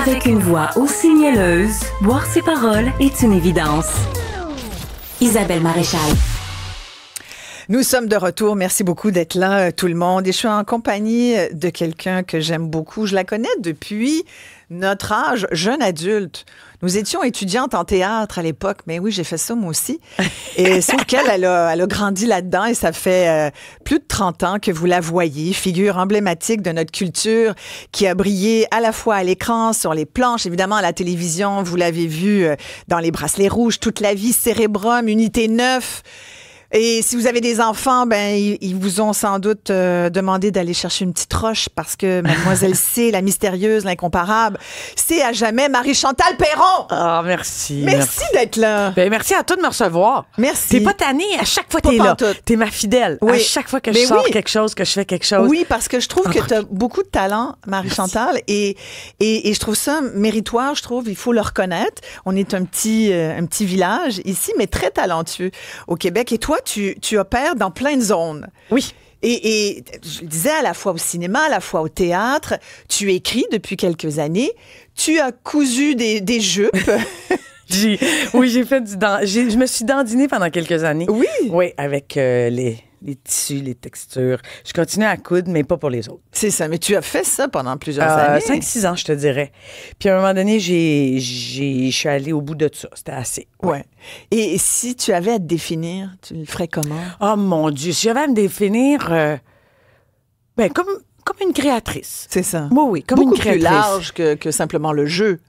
Avec une voix aussi mielleuse, boire ses paroles est une évidence. Isabelle Maréchal. Nous sommes de retour. Merci beaucoup d'être là, euh, tout le monde. Et je suis en compagnie de quelqu'un que j'aime beaucoup. Je la connais depuis notre âge, jeune adulte. Nous étions étudiantes en théâtre à l'époque, mais oui, j'ai fait ça moi aussi. Et sauf elle a, elle a grandi là-dedans et ça fait euh, plus de 30 ans que vous la voyez, figure emblématique de notre culture qui a brillé à la fois à l'écran, sur les planches, évidemment à la télévision, vous l'avez vu euh, dans les bracelets rouges, toute la vie, Cérébrum, Unité 9. Et si vous avez des enfants, ben ils, vous ont sans doute euh, demandé d'aller chercher une petite roche parce que Mademoiselle C, la mystérieuse, l'incomparable, c'est à jamais Marie Chantal Perron. Ah merci. Merci, d'être là. Ben, merci à toi de me recevoir. Merci. T'es pas tannée à chaque fois que t'es là. T'es ma fidèle. Oui. À chaque fois que je sors quelque chose, que je fais quelque chose. Oui, parce que je trouve que ah, t'as beaucoup de talent, Marie Chantal, et, et, et je trouve ça méritoire. Je trouve il faut le reconnaître. On est un petit euh, un petit village ici, mais très talentueux au Québec. Et toi, tu, opères dans plein de zones. Oui. Et, je le disais, à la fois au cinéma, à la fois au théâtre, tu écris depuis quelques années, tu as cousu des, des jupes. oui, j'ai fait du... Dan... Je me suis dandinée pendant quelques années. Oui. Oui, avec euh, les les tissus, les textures. Je continue à coudre, mais pas pour les autres. C'est ça, mais tu as fait ça pendant plusieurs ah, années. Cinq, six ans, je te dirais. Puis à un moment donné, j'ai je suis allée au bout de ça, c'était assez. Ouais. Et si tu avais à te définir, tu le ferais comment Oh mon dieu, si j'avais à me définir euh, ben comme comme une créatrice. C'est ça. Oui, oui, comme une créatrice. plus large que, que simplement le jeu.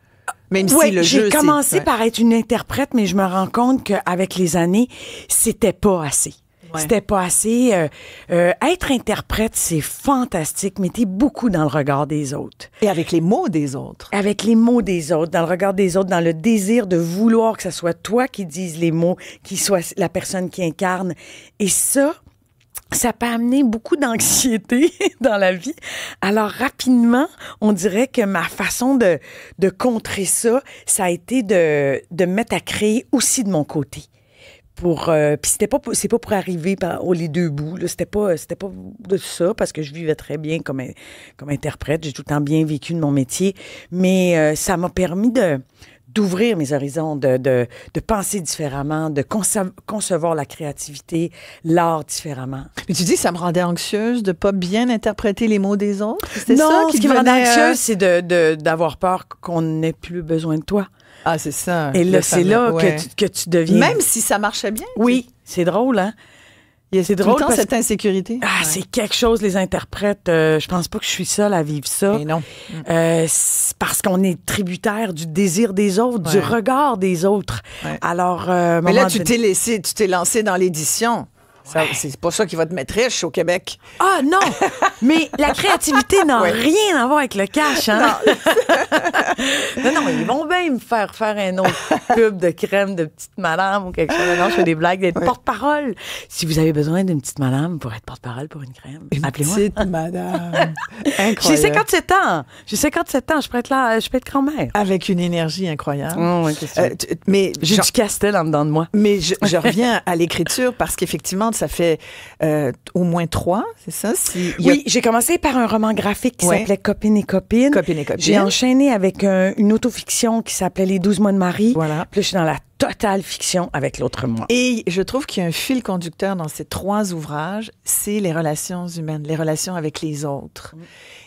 Même si le jeu. J'ai commencé par être une interprète, mais je me rends compte qu'avec les années, c'était pas assez c'était pas assez. Euh, euh, être interprète, c'est fantastique, mais t'es beaucoup dans le regard des autres. Et avec les mots des autres. Avec les mots des autres, dans le regard des autres, dans le désir de vouloir que ce soit toi qui dise les mots, qui soit la personne qui incarne. Et ça, ça peut amener beaucoup d'anxiété dans la vie. Alors rapidement, on dirait que ma façon de, de contrer ça, ça a été de, de mettre à créer aussi de mon côté pour euh, c'était pas c'est pas pour arriver par les deux bouts c'était pas c'était pas de ça parce que je vivais très bien comme comme interprète j'ai tout le temps bien vécu de mon métier mais euh, ça m'a permis de d'ouvrir mes horizons de, de, de, penser différemment de concevoir la créativité l'art différemment mais tu dis ça me rendait anxieuse de pas bien interpréter les mots des autres c'est ça qui me rendait euh, anxieuse c'est de d'avoir peur qu'on n'ait plus besoin de toi ah, c'est ça. Et c'est là que, tu, que tu deviens. Même si ça marchait bien. Oui, c'est drôle, hein? C'est drôle. Tout cette insécurité. Ah, c'est quelque chose, les interprètes. Je euh, je pense pas que je suis seule à vivre ça. Mais non. Euh, parce qu'on est tributaire du désir des autres, du regard des autres. Alors, euh, Mais là, tu t'es laissé, tu t'es lancé dans l'édition. C'est pas ça qui va te mettre riche au Québec. Ah non! Mais la créativité n'a rien à voir avec le cash. Hein? Non. non. ils vont bien me faire faire un autre pub de crème de petite madame ou quelque chose. Non, je fais des blagues d'être porte-parole. Si vous avez besoin d'une petite madame pour être porte-parole pour une crème, appelez-moi. Petite madame. J'ai 57 ans. J'ai 57 ans. Je peux être là, je peux être grand-mère. Avec une énergie incroyable. Oh, euh, mais J'ai du castel en dedans de moi. Mais je reviens à l'écriture parce qu'effectivement, ça fait euh, au moins trois, c'est ça? oui, j'ai commencé par un roman graphique qui s'appelait Copines Copine et copine. Copine et copine. J'ai enchaîné avec une autofiction qui s'appelait Les 12 mois de Marie. Voilà. Puis je suis dans la totale fiction avec l'autre moi. Et je trouve qu'il y a un fil conducteur dans ces trois ouvrages, c'est les relations humaines, les relations avec les autres. Mm.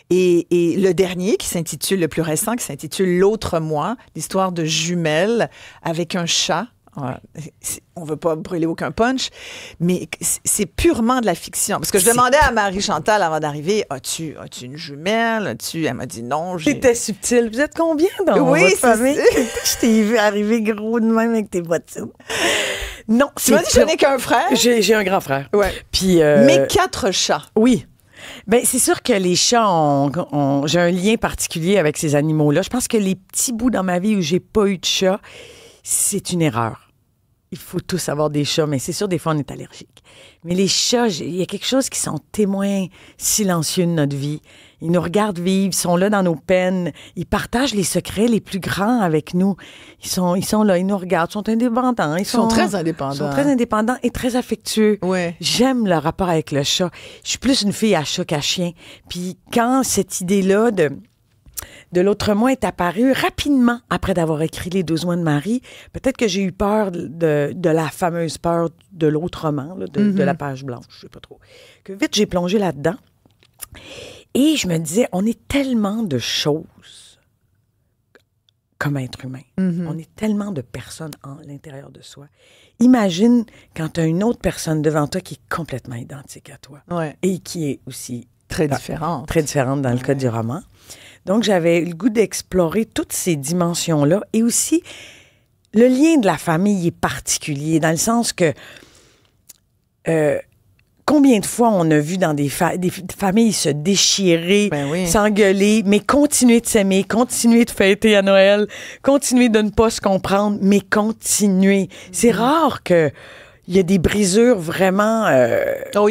Et, et, le dernier, qui s'intitule, le plus récent, qui s'intitule L'autre moi, l'histoire de jumelles avec un chat on ne veut pas brûler aucun punch, mais c'est purement de la fiction. Parce que je demandais à Marie Chantal avant d'arriver, as-tu as -tu une jumelle? -tu... Elle m'a dit non. j'étais subtil. Vous êtes combien dans oui, votre famille? je t'ai vu arriver gros de même avec tes voitures. Non. Tu m'as dit que je n'ai qu'un frère? J'ai un grand frère. Ouais. Puis, euh... Mais quatre chats. Oui. Ben c'est sûr que les chats, j'ai un lien particulier avec ces animaux-là. Je pense que les petits bouts dans ma vie où j'ai pas eu de chat, c'est une erreur il faut tous avoir des chats, mais c'est sûr, des fois, on est allergique. Mais les chats, il y a quelque chose qui sont témoins silencieux de notre vie. Ils nous regardent vivre, ils sont là dans nos peines, ils partagent les secrets les plus grands avec nous. Ils sont, ils sont là, ils nous regardent, ils sont indépendants. Ils, sont, très indépendants. sont très indépendants et très affectueux. Ouais. J'aime le rapport avec le chat. Je suis plus une fille à chat qu'à chien. Puis quand cette idée-là de de l'autre moi est apparu rapidement après d'avoir écrit Les deux mois de Marie. Peut-être que j'ai eu peur de, la fameuse peur de l'autre de, de la mhm. page blanche, je sais pas trop. Que vite, j'ai plongé là-dedans. Et je me disais, on est tellement de choses comme être humain. Mhm. On est tellement de personnes en l'intérieur de soi. Imagine quand tu as une autre personne devant toi qui est complètement identique à toi et qui est aussi très différente. Très différente dans le cas du roman. Donc, j'avais le goût d'explorer toutes ces dimensions-là et aussi le lien de la famille est particulier dans le sens que euh, combien de fois on a vu dans des, familles se déchirer, ben s'engueuler, mais continuer de s'aimer, continuer de fêter à Noël, continuer de ne pas se comprendre, mais continuer. C'est mm-hmm. rare que il y a des brisures vraiment euh, oh,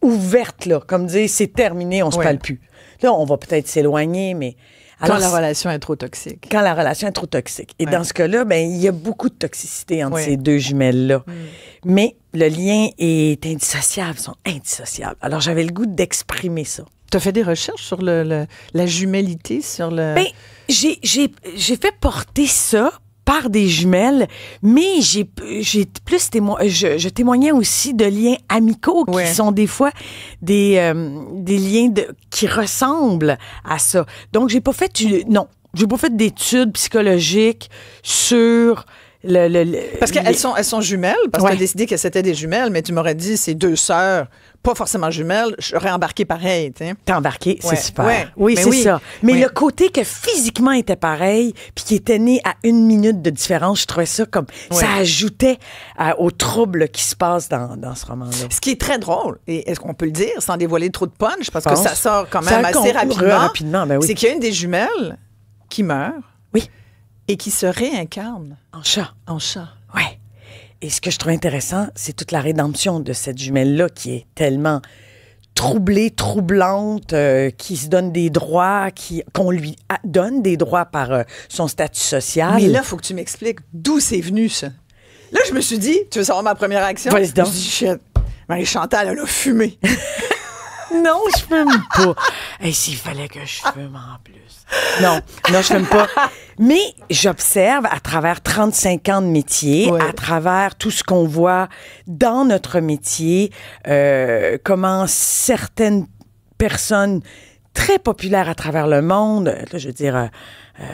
ouvertes comme dire c'est terminé, on se parle plus. Là, on va peut-être s'éloigner, mais... quand la relation est trop toxique. Quand la relation est trop toxique. Et dans ce cas-là, ben, il y a beaucoup de toxicité entre ces deux jumelles-là. Mm. Mais le lien est indissociable, sont indissociables. Alors, j'avais le goût d'exprimer ça. Tu as fait des recherches sur la jumellité, sur le... Ben, j'ai fait porter ça par des jumelles, mais j'ai plus je, témoignais aussi de liens amicaux qui sont des fois des, euh, des liens qui ressemblent à ça. Donc, j'ai pas fait, euh, non, j'ai pas fait d'études psychologiques sur le, parce qu'elles sont, elles sont jumelles, parce qu'elles que décidé que c'était des jumelles, mais tu m'aurais dit c'est deux sœurs pas forcément jumelles, j'aurais embarqué pareil. T'es embarqué, c'est super. Oui, ben c'est ça. Mais le côté que physiquement était pareil, puis qui était né à une minute de différence, je trouvais ça comme ça ajoutait aux au trouble qui se passe dans, ce roman-là. Ce qui est très drôle, et est-ce qu'on peut le dire sans dévoiler trop de punch, parce que ça sort quand même assez rapidement. Ben c'est qu'il y a une des jumelles qui meurt. Oui. Et qui se réincarne. En chat. En chat. oui. Et ce que je trouve intéressant, c'est toute la rédemption de cette jumelle-là qui est tellement troublée, troublante, euh, qui se donne des droits, qui qu'on lui donne des droits par euh, son statut social. Mais là, faut que tu m'expliques d'où c'est venu ça. Là, je me suis dit, tu veux savoir ma première action Vas-y Je me Chantal, elle a fumé. non, je fume pas. Et s'il fallait que je fume en plus. Non, non, je fume pas. Mais j'observe à travers 35 ans de métier, à travers tout ce qu'on voit dans notre métier, euh, comment certaines personnes très populaires à travers le monde, je veux dire, euh, euh,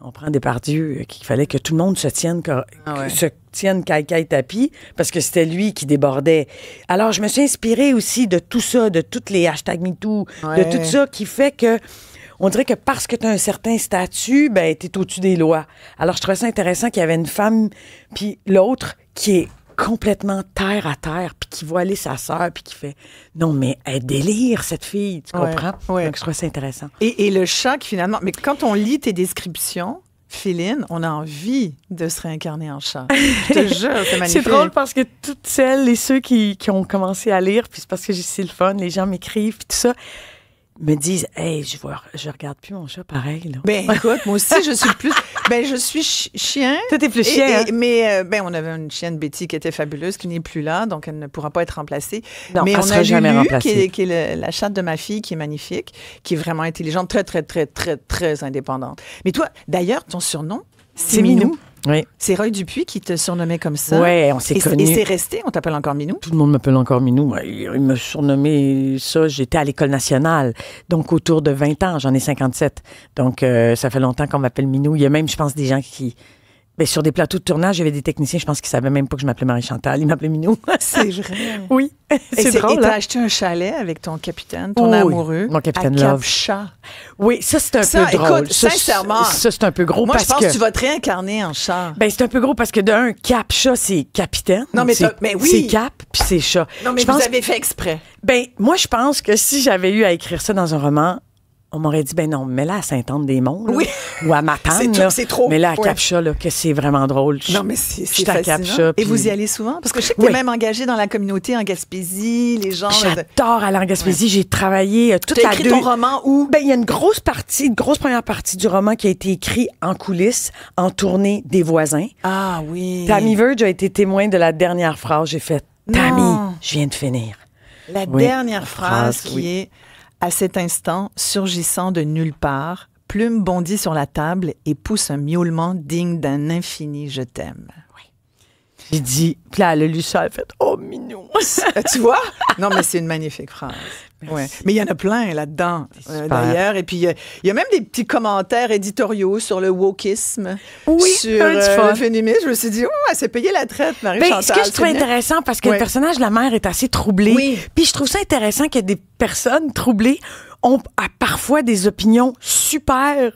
on prend des pardus, euh, qu'il fallait que tout le monde se tienne, ah se caille tapis, parce que c'était lui qui débordait. Alors, je me suis inspirée aussi de tout ça, de toutes les hashtags MeToo, de tout ça qui fait que on dirait que parce que tu as un certain statut, ben, tu es au-dessus des lois. Alors, je trouvais ça intéressant qu'il y avait une femme, puis l'autre qui est complètement terre à terre, puis qui voit aller sa sœur, puis qui fait Non, mais elle délire, cette fille, tu comprends? Donc, je trouve ça intéressant. Et, et le choc, finalement. Mais quand on lit tes descriptions, Féline, on a envie de se réincarner en chat. Je c'est drôle parce que toutes celles et ceux qui, ont commencé à lire, puis c'est parce que j'ai le fun, les gens m'écrivent, puis tout ça me disent Hey, je vois, je regarde plus mon chat pareil. Là. Ben écoute, moi aussi, je suis plus. Ben, je suis chien. Toi, t'es plus chien. Hein? Mais euh, ben, on avait une chienne Betty qui était fabuleuse, qui n'est plus là, donc elle ne pourra pas être remplacée. Non, mais on a jamais Lulu, remplacée. Qui est, qui est la chatte de ma fille, qui est magnifique, qui est vraiment intelligente, très, très, très, très, très indépendante. Mais toi, d'ailleurs, ton surnom, c'est Minou. C'est Roy Dupuis qui te surnommait comme ça. Oui, on s'est connus. Et c'est resté, on t'appelle encore Minou. Tout le monde m'appelle encore Minou. Il me surnommé ça, j'étais à l'École nationale, donc autour de 20 ans, j'en ai 57. Donc euh, ça fait longtemps qu'on m'appelle Minou. Il y a même, je pense, des gens qui ben, sur des plateaux de tournage, j'avais des techniciens, je pense qu'ils savaient même pas que je m'appelais Marie-Chantal. Ils m'appelaient Minou. C'est vrai. Oui. C'est drôle. Et as hein. acheté un chalet avec ton capitaine, ton amoureux. Mon capitaine à Love. chat oui, ça, c'est un peu drôle. Ça, sincèrement. Ça, c'est un peu gros. Moi, je pense que, tu vas te réincarner en chat. Ben, c'est un peu gros parce que d'un, cap chat, c'est capitaine. Non, mais, mais oui. C'est cap, puis c'est chat. Non, mais je vous avez fait exprès. Ben, moi, je pense que si j'avais eu à écrire ça dans un roman, on m'aurait dit, ben non, mais là, à Sainte-Anne-des-Monts, oui. ou à Matane, c'est trop. Mais là, à Capcha, là, que c'est vraiment drôle. non, mais c'est fascinant. Et vous y allez souvent? Parce que je sais que t'es même engagée dans la communauté en Gaspésie, les gens... Euh, J'adore aller en Gaspésie. J'ai travaillé euh, toute as écrit ton roman où? Ben, il y a une grosse partie, une grosse première partie du roman qui a été écrit en coulisses, en tournée des voisins. Ah oui. Tammy Verge a été témoin de la dernière phrase. J'ai fait, Tammy, je viens de finir. La dernière phrase qui est... À cet instant, surgissant de nulle part, Plume bondit sur la table et pousse un miaulement digne d'un infini je t'aime. J'ai dit, là, elle a ça, elle fait Oh, mignon. Euh, tu vois? Non, mais c'est une magnifique phrase. Ouais. Mais il y en a plein là-dedans, euh, d'ailleurs. Et puis, il y, a même des petits commentaires éditoriaux sur le wokisme, oui, sur euh, le féminisme. Je me suis dit, oh, elle s'est payée la traite, Marie-Chantal. Ben, ce que je trouve intéressant, parce que le personnage de la mère est assez troublé. Puis je trouve ça intéressant qu'il y ait des personnes troublées ont parfois des opinions super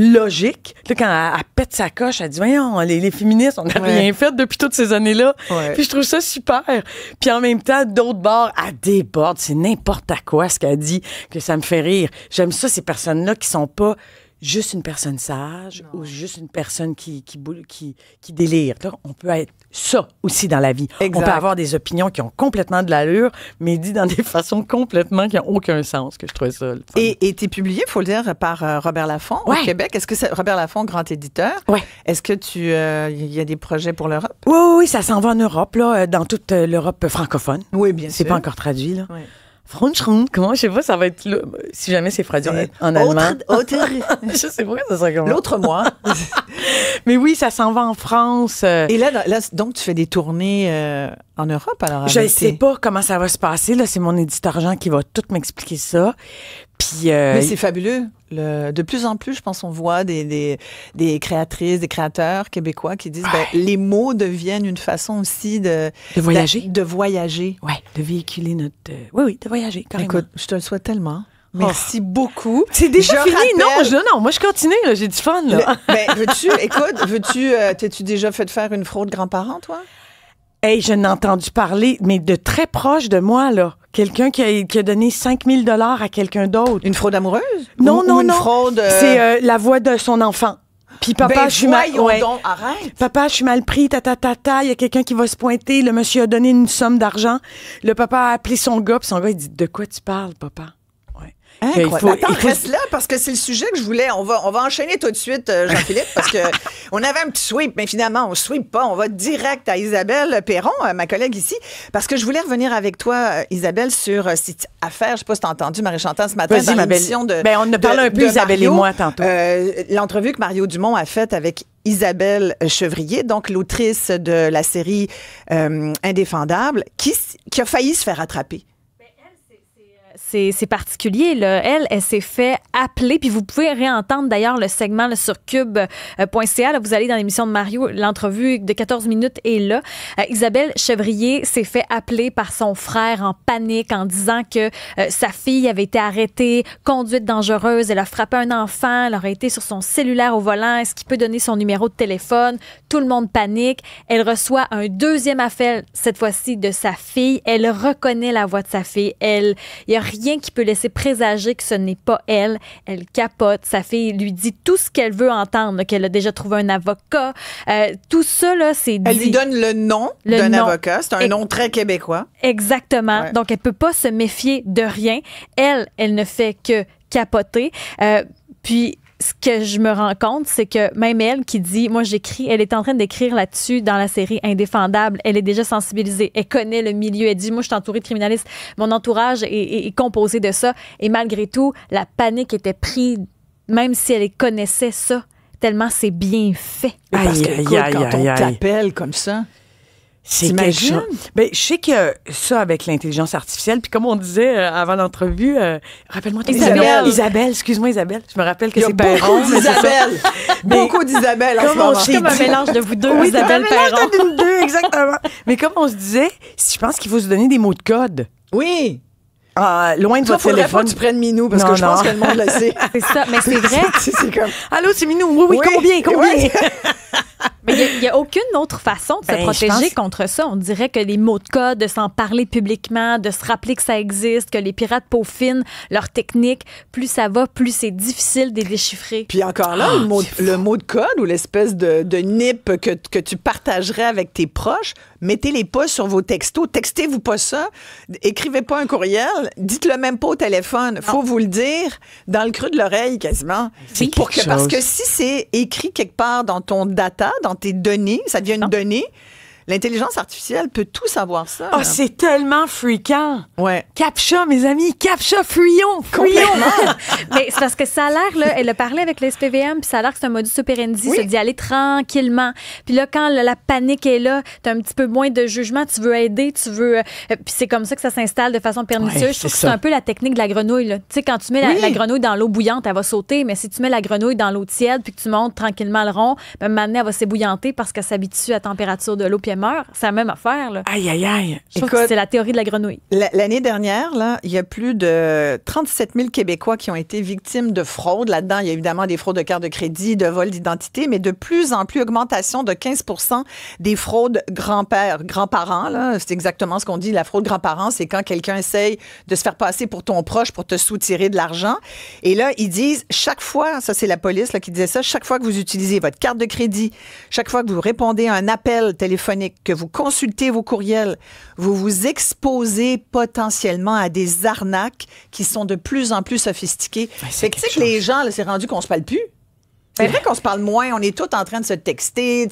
logique. là quand elle, pète sa coche, elle dit Voyons, les, féministes, on n'a rien fait depuis toutes ces années-là. Puis je trouve ça super. Puis en même temps, d'autres bords, elle déborde. C'est n'importe quoi ce qu'elle dit que ça me fait rire. J'aime ça, ces personnes-là qui sont pas juste une personne sage ou juste une personne qui, qui, qui, délire. on peut être ça aussi dans la vie. On peut avoir des opinions qui ont complètement de l'allure, mais dites dans des façons complètement qui n'ont aucun sens, que je trouve ça. Et tu es publié, il faut le dire, par euh, Robert Laffont au Québec. Est-ce que Robert Laffont, grand éditeur, est-ce que tu euh, il y a des projets pour l'Europe? Oui, oui, ça s'en va en Europe, là, euh, dans toute l'Europe francophone. Oui, bien sûr. C'est pas encore traduit, là. Franchement, comment je sais pas, ça va être si jamais c'est on en allemand. Autre, autre. je sais pas ça serait L'autre mois. Mais oui, ça s'en va en France. Euh. Et là, là, donc tu fais des tournées euh, en Europe alors. Je sais pas comment ça va se passer là. C'est mon éditeur Jean qui va tout m'expliquer ça. Puis. Euh, Mais c'est fabuleux de plus en plus, je pense, on voit des, des, créatrices, des créateurs québécois qui disent que ben, les mots deviennent une façon aussi de, voyager. De, voyager. Oui, de véhiculer notre. Euh, oui, oui, de voyager, carrément. Écoute, je te le souhaite tellement. Merci oh. beaucoup. C'est déjà fini. Non, je, non, moi je continue, j'ai du fun. Là. ben, veux-tu, écoute, veux-tu, euh, t'es-tu déjà fait faire une fraude grand-parent, toi? Eh, je n'ai entendu parler, mais de très proche de moi, là. Quelqu'un qui a, qui a donné 5000 dollars à quelqu'un d'autre. Une fraude amoureuse? Non, non, non. Euh, C'est euh, la voix de son enfant. Puis papa, ben, je suis mal. Papa, je suis mal pris, ta ta ta ta. Il y a quelqu'un qui va se pointer. Le monsieur a donné une somme d'argent. Le papa a appelé son gars, puis son gars il dit de quoi tu parles, papa Attends, reste là parce que c'est le sujet que je voulais. On va, on va enchaîner tout de suite, euh, Jean-Philippe, parce que on avait un petit sweep, mais finalement, on ne sweep pas. On va direct à Isabelle Perron, euh, ma collègue ici, parce que je voulais revenir avec toi, euh, Isabelle, sur cette affaire. Je ne sais pas si tu as entendu Marie-Chantal ce matin dans l'émission de. Ben, on ne parle un peu, Isabelle et moi, tantôt. L'entrevue que Mario Dumont a faite avec Isabelle Chevrier, donc l'autrice de la série Indéfendable, qui, qui a failli se faire attraper. C'est particulier. Là. Elle, elle s'est fait appeler. Puis vous pouvez réentendre d'ailleurs le segment sur cube.ca. Euh, vous allez dans l'émission de Mario, l'entrevue de 14 minutes est là. Euh, Isabelle Chevrier s'est fait appeler par son frère en panique en disant que euh, sa fille avait été arrêtée, conduite dangereuse. Elle a frappé un enfant. Elle aurait été sur son cellulaire au volant. Est-ce qu'il peut donner son numéro de téléphone? Tout le monde panique. Elle reçoit un deuxième appel, cette fois-ci, de sa fille. Elle reconnaît la voix de sa fille. Elle, rien qui peut laisser présager que ce n'est pas elle. Elle capote. Sa fille lui dit tout ce qu'elle veut entendre, qu'elle a déjà trouvé un avocat. Euh, tout ça, là, c'est Elle lui donne le nom d'un avocat. C'est un nom très québécois. Exactement. Donc, elle peut pas se méfier de rien. Elle, elle ne fait que capoter. Euh, puis ce que je me rends compte, c'est que même elle qui dit, moi j'écris, elle est en train d'écrire là-dessus dans la série Indéfendable. Elle est déjà sensibilisée, elle connaît le milieu, elle dit, moi je suis entourée de criminalistes, mon entourage est, composé de ça. Et malgré tout, la panique était prise, même si elle connaissait ça, tellement c'est bien fait. Parce que, quand on t'appelle comme ça, c'est quelque Ben, je sais que ça, avec l'intelligence artificielle, puis comme on disait euh, avant l'entrevue, euh, rappelle-moi ton Isabelle. Isabelle, excuse-moi Isabelle, je me rappelle que c'est Perron. Isabelle. beaucoup d'Isabelle en ce moment. C'est comme un mélange de vous deux, Isabelle Perron. Un deux, exactement. Mais comme on se disait, je pense qu'il faut se donner des mots de code. Oui. Ah, loin de votre téléphone. Pas que tu prennes Minou parce que je pense que le monde le sait. c'est ça, mais c'est vrai. Allô, c'est Minou. Oui, oui, combien, combien? il n'y a, aucune autre façon de se ben, protéger contre ça. On dirait que les mots de code, de s'en parler publiquement, de se rappeler que ça existe, que les pirates peaufinent leur technique, plus ça va, plus c'est difficile de les déchiffrer. Puis encore là, ah, le, mot, de code ou l'espèce de, nip que, que tu partagerais avec tes proches, mettez-les pas sur vos textos. Textez-vous pas ça. Écrivez pas un courriel. Dites-le même pas au téléphone. Faut vous le dire dans le creux de l'oreille quasiment. Pour que, parce que si c'est écrit quelque part dans ton data, dans tes données, ça devient une donnée. L'intelligence artificielle peut tout savoir ça. Oh, c'est tellement fréquent. Ouais. Captcha, mes amis, captcha, fuyons, fuyons. Mais parce que ça a l'air, elle a parlé avec les SPVM, puis ça a l'air que c'est un modus operandi, oui. d'y aller tranquillement. Puis là, quand la panique est là, t'as un petit peu moins de jugement, tu veux aider, tu veux... Euh, euh, puis c'est comme ça que ça s'installe de façon pernicieuse. c'est un peu la technique de la grenouille, Tu sais, quand tu mets la, grenouille dans l'eau bouillante, elle va sauter, mais si tu mets la grenouille dans l'eau tiède, puis que tu montes tranquillement le rond, ben, maintenant, elle va s'ébouillanter parce qu'elle s'habitue à la température de l'eau, meurt, c'est la même affaire. Là. Aïe, aïe, aïe. c'est la théorie de la grenouille. L'année dernière, il y a plus de 37 000 Québécois qui ont été victimes de fraude. Là-dedans, il y a évidemment des fraudes de carte de crédit, de vol d'identité, mais de plus en plus augmentation de 15 des fraudes grand-père, grands-parents. C'est exactement ce qu'on dit. La fraude grand parents c'est quand quelqu'un essaye de se faire passer pour ton proche pour te soutirer de l'argent. Et là, ils disent chaque fois, ça c'est la police qui disait ça, chaque fois que vous utilisez votre carte de crédit, chaque fois que vous répondez à un appel téléphonique, que vous consultez vos courriels, vous vous exposez potentiellement à des arnaques qui sont de plus en plus sophistiquées. c'est que, les gens, c'est rendu qu'on se parle plus. C'est vrai qu'on se parle moins, on est tous en train de se texter,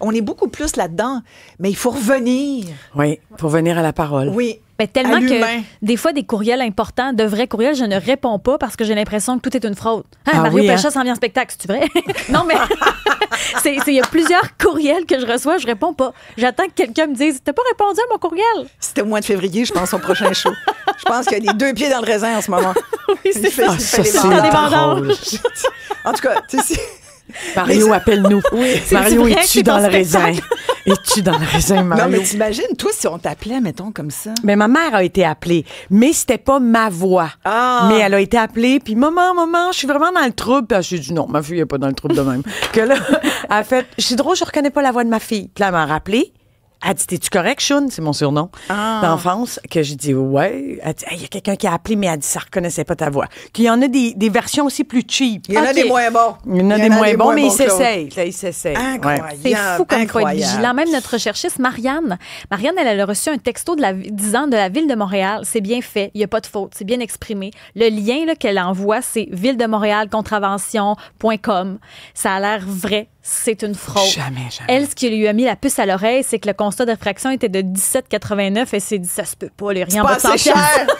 on est beaucoup plus là-dedans, mais il faut revenir. Oui, pour venir à la parole. Oui, ben, tellement que des fois, des courriels importants, de vrais courriels, je ne réponds pas parce que j'ai l'impression que tout est une fraude. Hein, ah, Mario oui, hein? Pécha s'en vient en spectacle, c'est vrai? non, mais il y a plusieurs courriels que je reçois, je réponds pas. J'attends que quelqu'un me dise T'as pas répondu à mon courriel? C'était au mois de février, je pense, au prochain show. Je pense qu'il y a des deux pieds dans le raisin en ce moment. oui, c'est ça. c'est des en tout cas, tu sais. Mario, appelle-nous. Mario, es-tu dans le raisin? Es-tu dans le raisin, Mario? Non, mais t'imagines, toi, si on t'appelait, mettons, comme ça. Mais ma mère a été appelée, mais c'était pas ma voix. Ah! Mais elle a été appelée, puis maman, maman, je suis vraiment dans le trouble. Puis j'ai dit non, ma fille n'est pas dans le trouble de même. que là, elle a fait, suis drôle, je reconnais pas la voix de ma fille. Puis là, elle m'a rappelé. Elle dit T'es-tu correct, Shun C'est mon surnom ah. d'enfance. Que je dis Ouais. Il y a quelqu'un qui a appelé, mais elle dit Ça reconnaissait pas ta voix. Qu'il y en a des, des, versions aussi plus cheap. Il y en a des moins bons. Il y en a, des, moins bons, mais ils s'essayent. Ils s'essayent. C'est fou comme quoi vigilant. Même notre chercheuse Marianne, Marianne, elle, a reçu un texto de la, disant de la ville de Montréal C'est bien fait, il n'y a pas de faute, c'est bien exprimé. Le lien qu'elle envoie, c'est ville de Montréal contravention.com. Ça a l'air vrai c'est une fraude. Jamais, jamais. Elle, ce qui lui a mis la puce à l'oreille, c'est que le constat d'infraction était de 17,89 et c'est dit, ça se peut pas, les rien va cher.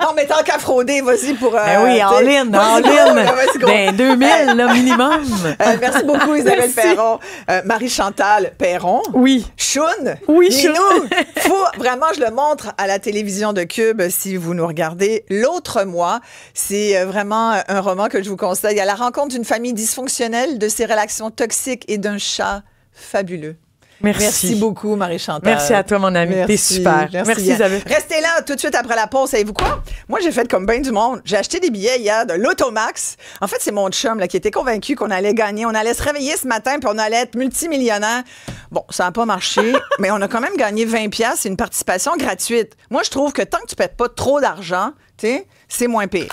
non, mais tant qu'à frauder, vas-y pour. Ben euh, oui, en ligne, en ligne. ben, 2000, le minimum. Euh, merci beaucoup, Isabelle Perron. Euh, Marie-Chantal Perron. Oui. Choun. Oui, Choun. Faut, vraiment, je le montre à la télévision de Cube si vous nous regardez. L'autre mois, c'est euh, vraiment un roman que je vous conseille. À la rencontre d'une famille dysfonctionnelle, de ses relations toxiques et d'un chat fabuleux. Merci. beaucoup, Marie-Chantal. Merci à toi, mon ami. T'es super. Merci, Restez là tout de suite après la pause. Savez-vous quoi? Moi, j'ai fait comme bien du monde. J'ai acheté des billets hier de l'Automax. En fait, c'est mon chum qui était convaincu qu'on allait gagner. On allait se réveiller ce matin puis on allait être multimillionnaire. Bon, ça n'a pas marché, mais on a quand même gagné 20 et une participation gratuite. Moi, je trouve que tant que tu ne pas trop d'argent, c'est moins pire.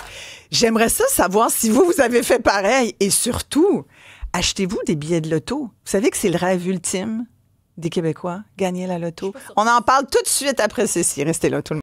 J'aimerais ça savoir si vous, vous avez fait pareil. Et surtout, achetez-vous des billets de l'auto. Vous savez que c'est le rêve ultime des Québécois gagner la loto. On en parle tout de suite après ceci. Restez là, tout